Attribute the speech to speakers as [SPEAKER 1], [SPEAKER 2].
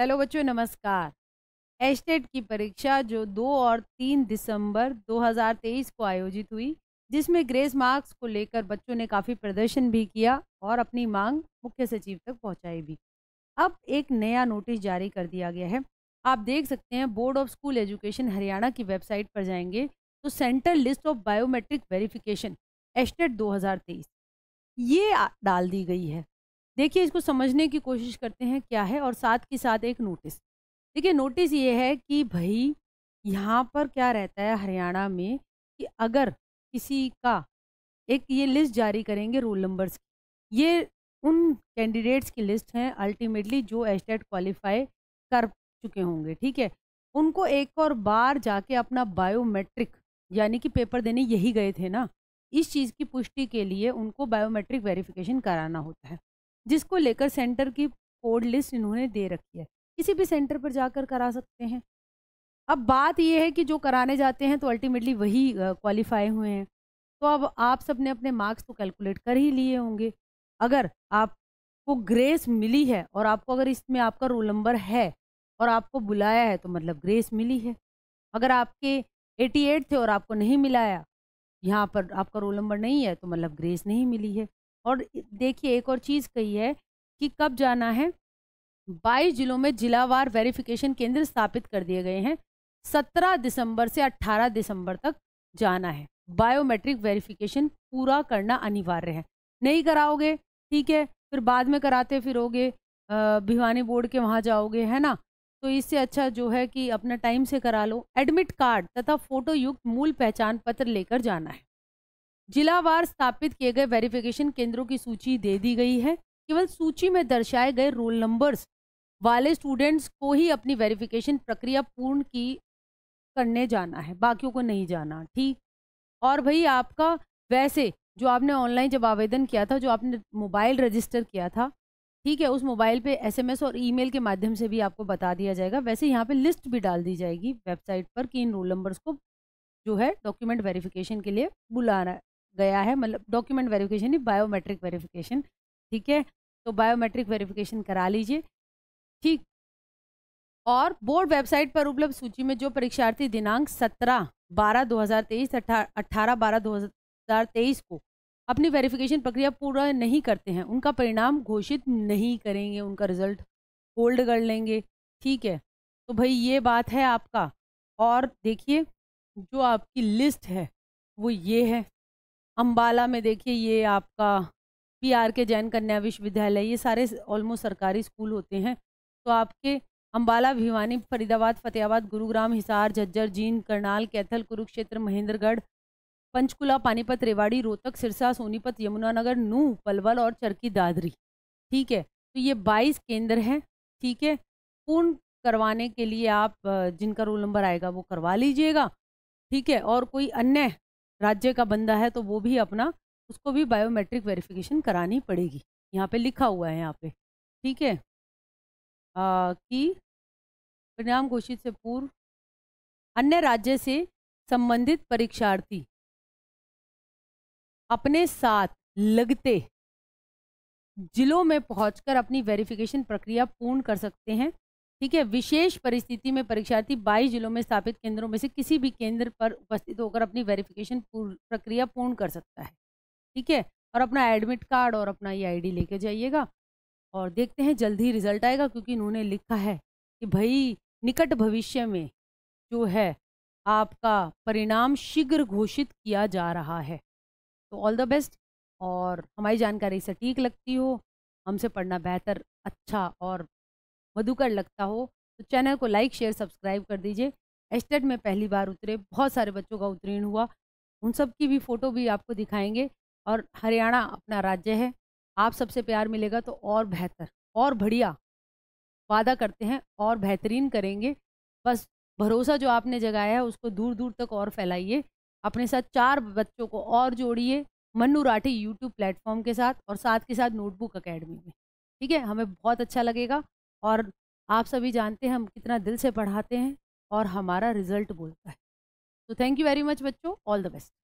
[SPEAKER 1] hello बच्चों नमस्कार estate की परीक्षा जो दो और तीन दिसंबर 2023 को आयोजित हुई जिसमें ग्रेस मार्क्स को लेकर बच्चों ने काफ़ी प्रदर्शन भी किया और अपनी मांग मुख्य सचिव तक पहुंचाई भी अब एक नया नोटिस जारी कर दिया गया है आप देख सकते हैं board of school education Haryana की वेबसाइट पर जाएंगे तो centre list of biometric verification estate दो ये डाल दी गई है देखिए इसको समझने की कोशिश करते हैं क्या है और साथ के साथ एक नोटिस देखिए नोटिस ये है कि भाई यहाँ पर क्या रहता है हरियाणा में कि अगर किसी का एक ये लिस्ट जारी करेंगे रोल नंबर्स की ये उन कैंडिडेट्स की लिस्ट हैं अल्टीमेटली जो एस्टेट क्वालिफाई कर चुके होंगे ठीक है उनको एक और बार जाके अपना बायोमेट्रिक यानी कि पेपर देने यही गए थे ना इस चीज़ की पुष्टि के लिए उनको बायोमेट्रिक वेरिफिकेशन कराना होता है जिसको लेकर सेंटर की कोड लिस्ट इन्होंने दे रखी है किसी भी सेंटर पर जाकर करा सकते हैं अब बात यह है कि जो कराने जाते हैं तो अल्टीमेटली वही क्वालिफाई हुए हैं तो अब आप सब ने अपने मार्क्स तो कैलकुलेट कर ही लिए होंगे अगर आपको ग्रेस मिली है और आपको अगर इसमें आपका रोल नंबर है और आपको बुलाया है तो मतलब ग्रेस मिली है अगर आपके 88 थे और आपको नहीं मिलाया यहाँ पर आपका रोल नंबर नहीं है तो मतलब ग्रेस नहीं मिली है और देखिए एक और चीज़ कही है कि कब जाना है बाईस जिलों में जिलावार वेरिफिकेशन केंद्र स्थापित कर दिए गए हैं सत्रह दिसंबर से अट्ठारह दिसंबर तक जाना है बायोमेट्रिक वेरिफिकेशन पूरा करना अनिवार्य है नहीं कराओगे ठीक है फिर बाद में कराते फिरोगे भिवानी बोर्ड के वहाँ जाओगे है ना तो इससे अच्छा जो है कि अपना टाइम से करा लो एडमिट कार्ड तथा फोटो युक्त मूल पहचान पत्र लेकर जाना है जिलावार स्थापित किए गए वेरिफिकेशन केंद्रों की सूची दे दी गई है केवल सूची में दर्शाए गए रोल नंबर्स वाले स्टूडेंट्स को ही अपनी वेरिफिकेशन प्रक्रिया पूर्ण की करने जाना है बाकियों को नहीं जाना ठीक और भाई आपका वैसे जो आपने ऑनलाइन जब आवेदन किया था जो आपने मोबाइल रजिस्टर किया था ठीक है उस मोबाइल पे एसएमएस और ईमेल के माध्यम से भी आपको बता दिया जाएगा वैसे यहाँ पे लिस्ट भी डाल दी जाएगी वेबसाइट पर कि इन रोल नंबर्स को जो है डॉक्यूमेंट वेरिफिकेशन के लिए बुलाना गया है मतलब डॉक्यूमेंट वेरिफिकेशन नहीं बायोमेट्रिक वेरिफिकेशन ठीक है तो बायोमेट्रिक वेरिफिकेशन करा लीजिए ठीक और बोर्ड वेबसाइट पर उपलब्ध सूची में जो परीक्षार्थी दिनांक सत्रह बारह दो हज़ार तेईस अट्ठारह बारह दो हज़ार तेईस को अपनी वेरिफिकेशन प्रक्रिया पूरा नहीं करते हैं उनका परिणाम घोषित नहीं करेंगे उनका रिजल्ट होल्ड कर लेंगे ठीक है तो भाई ये बात है आपका और देखिए जो आपकी लिस्ट है वो ये है अम्बाला में देखिए ये आपका पी आर के जैन कन्या विश्वविद्यालय ये सारे ऑलमोस्ट सरकारी स्कूल होते हैं तो आपके अम्बाला भिवानी फरीदाबाद फतेहाबाद गुरुग्राम हिसार झज्जर जींद करनाल कैथल कुरुक्षेत्र महेंद्रगढ़ पंचकुला पानीपत रेवाड़ी रोहतक सिरसा सोनीपत यमुनानगर नू पलवल और चरकी दादरी ठीक है तो ये बाईस केंद्र हैं ठीक है पूर्ण करवाने के लिए आप जिनका रोल नंबर आएगा वो करवा लीजिएगा ठीक है और कोई अन्य राज्य का बंदा है तो वो भी अपना उसको भी बायोमेट्रिक वेरिफिकेशन करानी पड़ेगी यहाँ पे लिखा हुआ है यहाँ पे ठीक है कि परिणाम घोषित से पूर्व अन्य राज्य से संबंधित परीक्षार्थी अपने साथ लगते जिलों में पहुंचकर अपनी वेरिफिकेशन प्रक्रिया पूर्ण कर सकते हैं ठीक है विशेष परिस्थिति में परीक्षार्थी बाईस जिलों में स्थापित केंद्रों में से किसी भी केंद्र पर उपस्थित होकर अपनी वेरिफिकेशन प्रक्रिया पूर्ण कर सकता है ठीक है और अपना एडमिट कार्ड और अपना ये आईडी लेके जाइएगा और देखते हैं जल्द ही रिजल्ट आएगा क्योंकि इन्होंने लिखा है कि भाई निकट भविष्य में जो है आपका परिणाम शीघ्र घोषित किया जा रहा है तो ऑल द बेस्ट और हमारी जानकारी सटीक लगती हो हमसे पढ़ना बेहतर अच्छा और मधुकर लगता हो तो चैनल को लाइक शेयर सब्सक्राइब कर दीजिए एस्टेट में पहली बार उतरे बहुत सारे बच्चों का उत्तीर्ण हुआ उन सब की भी फ़ोटो भी आपको दिखाएंगे और हरियाणा अपना राज्य है आप सबसे प्यार मिलेगा तो और बेहतर और बढ़िया वादा करते हैं और बेहतरीन करेंगे बस भरोसा जो आपने जगाया है उसको दूर दूर तक और फैलाइए अपने साथ चार बच्चों को और जोड़िए मन्नू राठी यूट्यूब प्लेटफॉर्म के साथ और साथ के साथ नोटबुक अकेडमी में ठीक है हमें बहुत अच्छा लगेगा और आप सभी जानते हैं हम कितना दिल से पढ़ाते हैं और हमारा रिजल्ट बोलता है तो थैंक यू वेरी मच बच्चों ऑल द बेस्ट